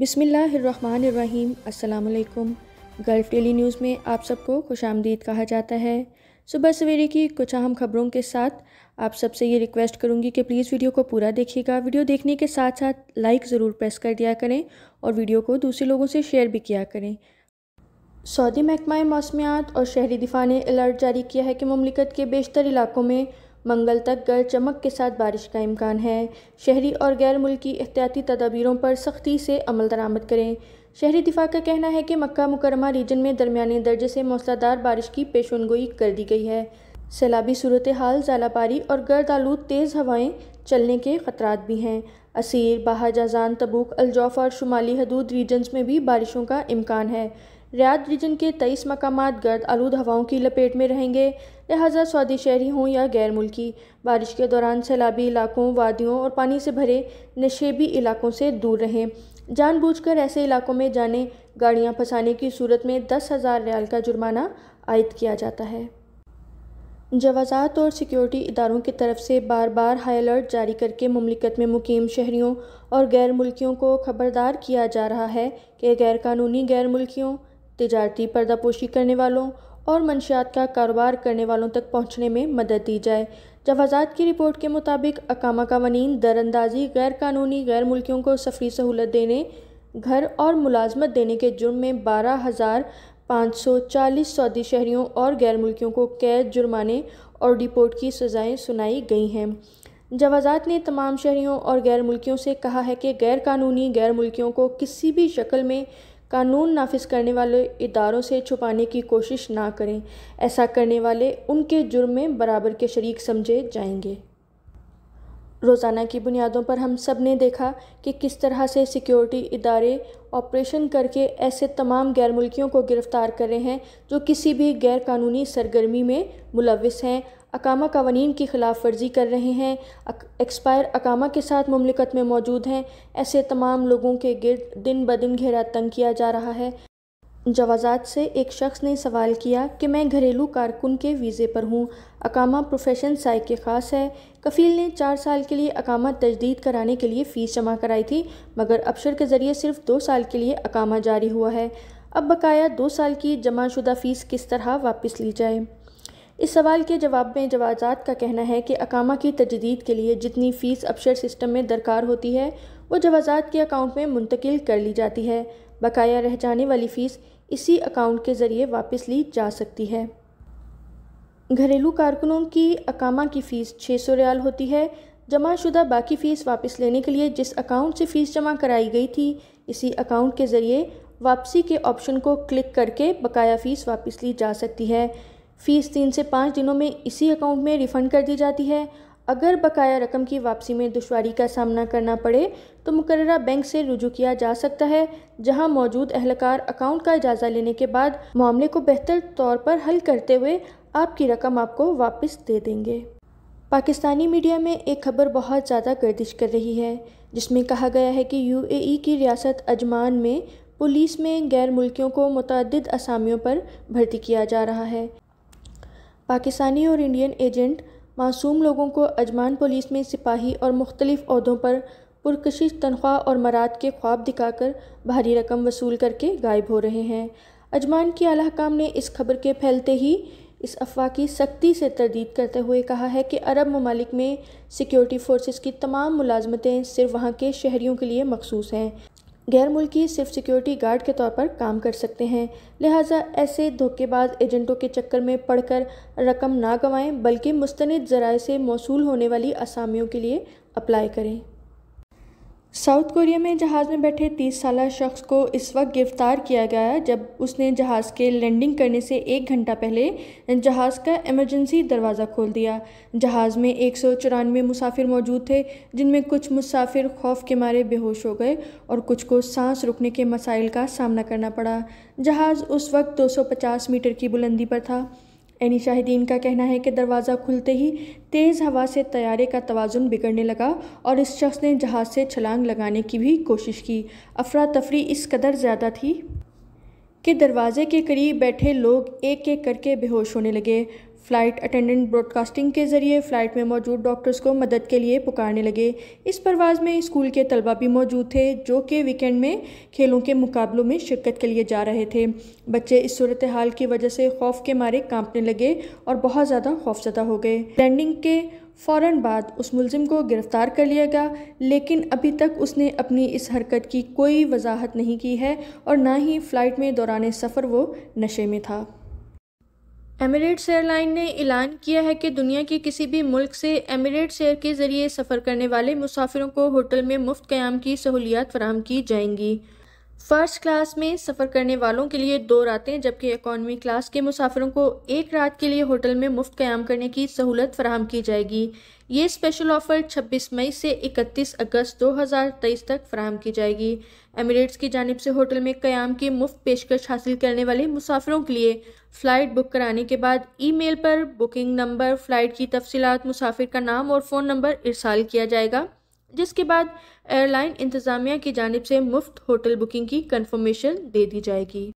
बिसमीम् अल्लाम gulf daily news में आप सबको खुश आमदीद कहा जाता है सुबह सवेरे की कुछ अहम खबरों के साथ आप सबसे ये रिक्वेस्ट करूँगी कि प्लीज़ वीडियो को पूरा देखिएगा वीडियो देखने के साथ साथ लाइक ज़रूर प्रेस कर दिया करें और वीडियो को दूसरे लोगों से शेयर भी किया करें सऊदी महकमा मौसमियात और शहरी दिफ़ा ने अलर्ट जारी किया है कि ममलिकत के बेशतर इलाकों में मंगल तक गर चमक के साथ बारिश का इम्कान है शहरी और गैर मुल्की एहतियाती तदाबीरों पर सख्ती से अमल दरामद करें शहरी दिफा का कहना है कि मक्का मुकरमा रीजन में दरमिया दर्जे से मौसलाधार बारिश की पेशनगोई कर दी गई है सैलाबी सूरत हाल जालाबारी और गर्द आलूद तेज़ हवाएं चलने के खतरा भी हैं असीर बहाजाज़ान तबूक अलजौफ और शुमाली हदूद रीजन्स में भी बारिशों का इम्कान है रियाद रीजन के तेईस मकाम गर्द आलूद हवाओं की लपेट में रहेंगे लिहाजा सऊदी शहरी हों या गैर मुल्की बारिश के दौरान सैलाबी इलाकों वादियों और पानी से भरे नशेबी इलाकों से दूर रहें जानबूझकर ऐसे इलाकों में जाने गाड़ियां फंसाने की सूरत में दस हज़ार रियाल का जुर्माना आयद किया जाता है जवाजात और सिक्योरिटी इदारों की तरफ से बार बार हाई अलर्ट जारी करके ममलिकत में मुकीम शहरीों और गैर मुल्कियों को खबरदार किया जा रहा है कि गैर कानूनी गैर मुल्कियों तजारती पर्दापोशी करने वालों और मनशियात का कारोबार करने वालों तक पहुँचने में मदद दी जाए जवाजात की रिपोर्ट के मुताबिक अकामा कवानीन दरअंदाजी गैरकानूनी गैर मुल्कियों को सफरी सहूलत देने घर और मुलाजमत देने के जुर्म में बारह हज़ार पाँच सौ चालीस सऊदी शहरीों और गैर मुल्कियों को कैद जुर्माने और डिपोर्ट की सज़ाएँ सुनाई गई हैं जवाजात ने तमाम शहरीों और गैर मुल्कियों से कहा है कि गैर कानूनी गैर मुल्कियों को किसी भी शक्ल में कानून नाफिज करने वाले इदारों से छुपाने की कोशिश ना करें ऐसा करने वाले उनके जुर्म में बराबर के शरीक समझे जाएंगे रोज़ाना की बुनियादों पर हम सब ने देखा कि किस तरह से सिक्योरिटी इदारे ऑपरेशन करके ऐसे तमाम गैर मुल्कियों को गिरफ़्तार कर रहे हैं जो किसी भी गैर कानूनी सरगर्मी में मुलविस हैं अकामा कवानीन की खिलाफ वर्जी कर रहे हैं एक्सपायर अकामा के साथ ममलिकत में मौजूद हैं ऐसे तमाम लोगों के गिरद दिन ब दिन घेरा तंग किया जा रहा है जवाजात से एक शख्स ने सवाल किया कि मैं घरेलू कारकुन के वीज़े पर हूँ अकामा प्रोफेशन साइक के ख़ास है कफ़ील ने चार साल के लिए अकामा तजदीद कराने के लिए फ़ीस जमा कराई थी मगर अफसर के ज़रिए सिर्फ दो साल के लिए अकामा जारी हुआ है अब बकाया दो साल की जमाशुदा फ़ीस किस तरह वापस ली जाए इस सवाल के जवाब में जवाजात का कहना है कि अकामा की तजदीद के लिए जितनी फ़ीस अपशर सिस्टम में दरकार होती है वो जवाजात के अकाउंट में मुंतकिल कर ली जाती है बकाया रह जाने वाली फ़ीस इसी अकाउंट के ज़रिए वापस ली जा सकती है घरेलू कारकुनों की अकामा की फ़ीस छः सौ रियाल होती है जमा शुदा बाकी फ़ीस वापस लेने के लिए जिस अकाउंट से फ़ीस जमा कराई गई थी इसी अकाउंट के ज़रिए वापसी के ऑप्शन को क्लिक करके बकाया फ़ीस वापस ली जा सकती है फ़ीस तीन से पाँच दिनों में इसी अकाउंट में रिफ़ंड कर दी जाती है अगर बकाया रकम की वापसी में दुशारी का सामना करना पड़े तो मुकर बैंक से रुजू किया जा सकता है जहां मौजूद अहलकार अकाउंट का जायजा लेने के बाद मामले को बेहतर तौर पर हल करते हुए आपकी रकम आपको वापस दे देंगे पाकिस्तानी मीडिया में एक खबर बहुत ज़्यादा गर्दिश कर रही है जिसमें कहा गया है कि यू की रियासत अजमान में पुलिस में गैर मुल्कियों को मुतद असामियों पर भर्ती किया जा रहा है पाकिस्तानी और इंडियन एजेंट मासूम लोगों को अजमान पुलिस में सिपाही और मुख्तलिफ अहदों पर पुरकशिश तनख्वाह और मराद के ख्वाब दिखाकर भारी रकम वसूल करके गायब हो रहे हैं अजमान की हकाम ने इस खबर के फैलते ही इस अफवाह की सख्ती से तरदीद करते हुए कहा है कि अरब ममालिक में सिक्योरिटी फोर्सेस की तमाम मुलाजमतें सिर्फ वहाँ के शहरीों के लिए मखसूस हैं गैर मुल्की सिर्फ सिक्योरिटी गार्ड के तौर पर काम कर सकते हैं लिहाजा ऐसे धोखेबाज एजेंटों के चक्कर में पढ़कर रकम ना गंवाएं बल्कि मुस्तनद ज़राए से मौसू होने वाली असामियों के लिए अप्लाई करें साउथ कोरिया में जहाज़ में बैठे 30 साल शख्स को इस वक्त गिरफ्तार किया गया जब उसने जहाज़ के लैंडिंग करने से एक घंटा पहले जहाज़ का इमरजेंसी दरवाज़ा खोल दिया जहाज़ में एक मुसाफिर मौजूद थे जिनमें कुछ मुसाफिर खौफ के मारे बेहोश हो गए और कुछ को सांस रुकने के मसाइल का सामना करना पड़ा जहाज़ उस वक्त 250 मीटर की बुलंदी पर था एनी शाहिदीन का कहना है कि दरवाज़ा खुलते ही तेज़ हवा से तैयारे का तोज़ुन बिगड़ने लगा और इस शख्स ने जहाज़ से छलांग लगाने की भी कोशिश की अफरा तफरी इस कदर ज़्यादा थी कि दरवाज़े के करीब बैठे लोग एक एक करके बेहोश होने लगे फ्लाइट अटेंडेंट ब्रॉडकास्टिंग के ज़रिए फ़्लाइट में मौजूद डॉक्टर्स को मदद के लिए पुकारने लगे इस परवाज़ में स्कूल के तलबा भी मौजूद थे जो कि वीकेंड में खेलों के मुकाबलों में शिरकत के लिए जा रहे थे बच्चे इस सूरत हाल की वजह से खौफ के मारे कांपने लगे और बहुत ज़्यादा खौफजदा हो गए लैंडिंग के फ़ौर बाद उस मुलजिम को गिरफ़्तार कर लिया गया लेकिन अभी तक उसने अपनी इस हरकत की कोई वजाहत नहीं की है और ना ही फ़्लाइट में दौरान सफ़र वो नशे में था एमिरेट्स एयरलाइन ने ऐलान किया है कि दुनिया के किसी भी मुल्क से एमिरेट्स एयर के ज़रिए सफ़र करने वाले मुसाफिरों को होटल में मुफ्त क्याम की सहूलियात फराम की जाएंगी फर्स्ट क्लास में सफ़र करने वालों के लिए दो रातें जबकि इकॉनमी क्लास के मुसाफिरों को एक रात के लिए होटल में मुफ्त क्याम करने की सहूलत फ्राहम की जाएगी ये स्पेशल ऑफ़र 26 मई से 31 अगस्त 2023 तक फ्राहम की जाएगी एमिरेट्स की जानब से होटल में क्याम की मुफ्त पेशकश हासिल करने वाले मुसाफिरों के लिए फ़्लाइट बुक कराने के बाद ईमेल पर बुकिंग नंबर फ़्लाइट की तफसीत मुसाफिर का नाम और फ़ोन नंबर इरसाल किया जाएगा जिसके बाद एयरलाइन इंतज़ामिया की जानब से मुफ्त होटल बुकिंग की कन्फर्मेशन दे दी जाएगी